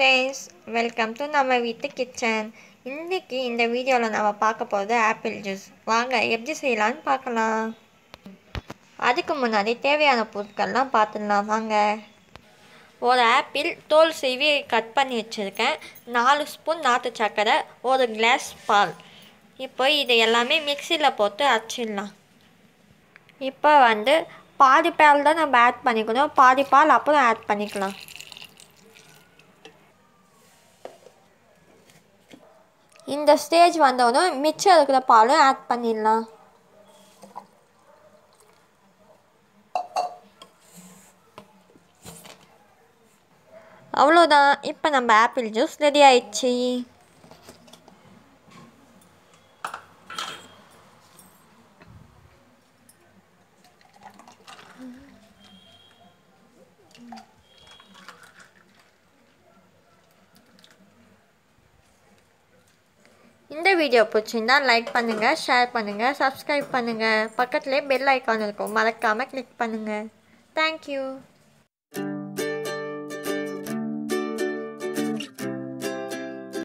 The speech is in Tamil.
ஃப்ரெண்ட்ஸ் வெல்கம் டு நம்ம வீட்டு கிச்சன் இன்றைக்கி இந்த வீடியோவில் நம்ம பார்க்க போகிறது ஆப்பிள் ஜூஸ் வாங்க எப்படி செய்யலான்னு பார்க்கலாம் அதுக்கு முன்னாடி தேவையான பொருட்கள்லாம் பார்த்துடலாம் வாங்க ஒரு ஆப்பிள் தோல் செய்வி கட் பண்ணி வச்சுருக்கேன் நாலு ஸ்பூன் நாட்டு சக்கரை ஒரு கிளாஸ் பால் இப்போ இது எல்லாமே மிக்சியில் போட்டு அரைச்சிடலாம் இப்போ வந்து பாதி பால் தான் நம்ம ஆட் பண்ணிக்கணும் பாதி பால் அப்புறம் ஆட் பண்ணிக்கலாம் இந்த ஸ்டேஜ் வந்தவுடனே மிச்சம் இருக்கிற பாலும் ஆட் பண்ணிடலாம் அவ்வளோதான் இப்போ நம்ம ஆப்பிள் ஜூஸ் ரெடி ஆயிடுச்சு இந்த வீடியோ பிடிச்சிருந்தால் லைக் பண்ணுங்கள் ஷேர் பண்ணுங்கள் சப்ஸ்கிரைப் பண்ணுங்கள் பக்கத்துலேயே பெல் ஐக்கான் இருக்கும் மறக்காமல் கிளிக் பண்ணுங்கள் தேங்க்யூ